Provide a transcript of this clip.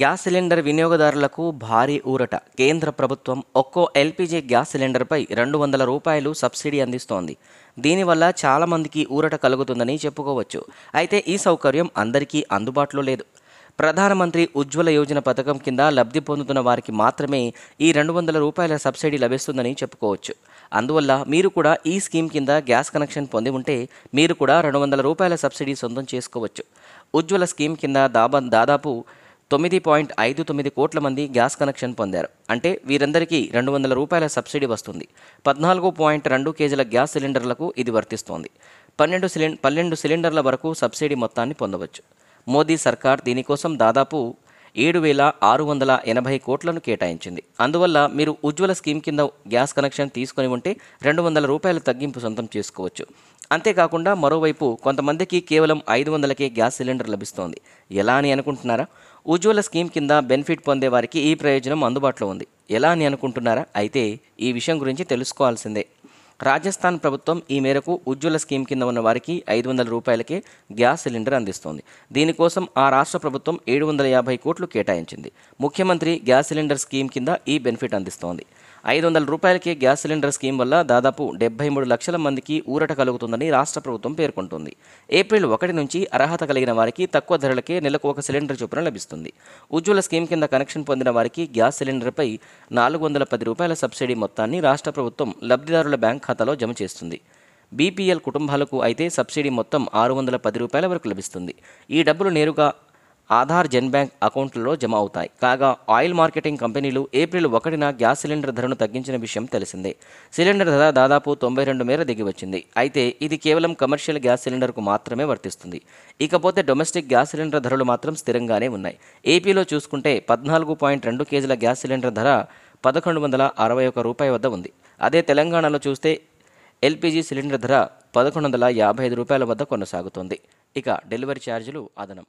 gas cylinder వినియోగదారులకు భారీ ఊరట కేంద్ర ప్రభుత్వం ఒక్కో ఎల్పీజీ గ్యాస్ సిలిండర్పై రెండు వందల రూపాయలు సబ్సిడీ అందిస్తోంది దీనివల్ల చాలామందికి ఊరట కలుగుతుందని చెప్పుకోవచ్చు అయితే ఈ సౌకర్యం అందరికీ అందుబాటులో లేదు ప్రధానమంత్రి ఉజ్వల యోజన పథకం కింద లబ్ధి పొందుతున్న వారికి మాత్రమే ఈ రెండు వందల రూపాయల సబ్సిడీ లభిస్తుందని చెప్పుకోవచ్చు అందువల్ల మీరు కూడా ఈ స్కీమ్ కింద గ్యాస్ కనెక్షన్ పొంది ఉంటే మీరు కూడా రెండు వందల రూపాయల సబ్సిడీ సొంతం చేసుకోవచ్చు ఉజ్వల స్కీమ్ కింద దాబా దాదాపు తొమ్మిది పాయింట్ ఐదు తొమ్మిది కోట్ల మంది గ్యాస్ కనెక్షన్ పొందారు అంటే వీరందరికీ రెండు వందల రూపాయల సబ్సిడీ వస్తుంది పద్నాలుగు పాయింట్ రెండు కేజీల గ్యాస్ సిలిండర్లకు ఇది వర్తిస్తోంది పన్నెండు సిలిం పన్నెండు సిలిండర్ల వరకు సబ్సిడీ మొత్తాన్ని పొందవచ్చు మోదీ సర్కార్ దీనికోసం దాదాపు ఏడు వేల ఆరు వందల ఎనభై కోట్లను కేటాయించింది అందువల్ల మీరు ఉజ్వల స్కీమ్ కింద గ్యాస్ కనెక్షన్ తీసుకొని ఉంటే రెండు వందల రూపాయల తగ్గింపు సొంతం చేసుకోవచ్చు అంతేకాకుండా మరోవైపు కొంతమందికి కేవలం ఐదు వందలకే గ్యాస్ సిలిండర్ లభిస్తోంది ఎలా అని అనుకుంటున్నారా ఉజ్వల స్కీమ్ కింద బెనిఫిట్ పొందే వారికి ఈ ప్రయోజనం అందుబాటులో ఉంది ఎలా అని అనుకుంటున్నారా అయితే ఈ విషయం గురించి తెలుసుకోవాల్సిందే రాజస్థాన్ ప్రభుత్వం ఈ మేరకు ఉజ్వల స్కీమ్ కింద ఉన్న వారికి ఐదు వందల రూపాయలకే గ్యాస్ సిలిండర్ అందిస్తోంది దీనికోసం ఆ రాష్ట్ర ప్రభుత్వం ఏడు వందల యాభై కోట్లు కేటాయించింది ముఖ్యమంత్రి గ్యాస్ సిలిండర్ స్కీమ్ కింద ఈ బెనిఫిట్ అందిస్తోంది ఐదు వందల రూపాయలకే గ్యాస్ సిలిండర్ స్కీమ్ వల్ల దాదాపు డెబ్బై మూడు లక్షల మందికి ఊరట కలుగుతుందని రాష్ట్ర ప్రభుత్వం పేర్కొంటుంది ఏప్రిల్ ఒకటి నుంచి అర్హత కలిగిన వారికి తక్కువ ధరలకే నెలకు ఒక సిలిండర్ చొప్పున లభిస్తుంది ఉజ్వల స్కీమ్ కింద కనెక్షన్ పొందిన వారికి గ్యాస్ సిలిండర్పై నాలుగు వందల పది రూపాయల సబ్సిడీ మొత్తాన్ని రాష్ట్ర ప్రభుత్వం లబ్ధిదారుల బ్యాంక్ ఖాతాలో జమ చేస్తుంది బీపీఎల్ కుటుంబాలకు అయితే సబ్సిడీ మొత్తం ఆరు వందల పది రూపాయల వరకు లభిస్తుంది ఈ డబ్బులు నేరుగా ఆధార్ జెన్ బ్యాంక్ అకౌంట్లలో జమ అవుతాయి కాగా ఆయిల్ మార్కెటింగ్ కంపెనీలు ఏప్రిల్ ఒకటిన గ్యాస్ సిలిండర్ ధరను తగ్గించిన విషయం తెలిసిందే సిలిండర్ ధర దాదాపు తొంభై రెండు మేర దిగివచ్చింది అయితే ఇది కేవలం కమర్షియల్ గ్యాస్ సిలిండర్కు మాత్రమే వర్తిస్తుంది ఇకపోతే డొమెస్టిక్ గ్యాస్ సిలిండర్ ధరలు మాత్రం స్థిరంగానే ఉన్నాయి ఏపీలో చూసుకుంటే పద్నాలుగు పాయింట్ రెండు కేజీల గ్యాస్ సిలిండర్ ధర పదకొండు వందల అరవై ఒక రూపాయి వద్ద ఉంది అదే తెలంగాణలో చూస్తే ఎల్పిజి సిలిండర్ ధర పదకొండు వందల యాభై ఐదు రూపాయల వద్ద కొనసాగుతోంది ఇక డెలివరీ ఛార్జీలు అదనం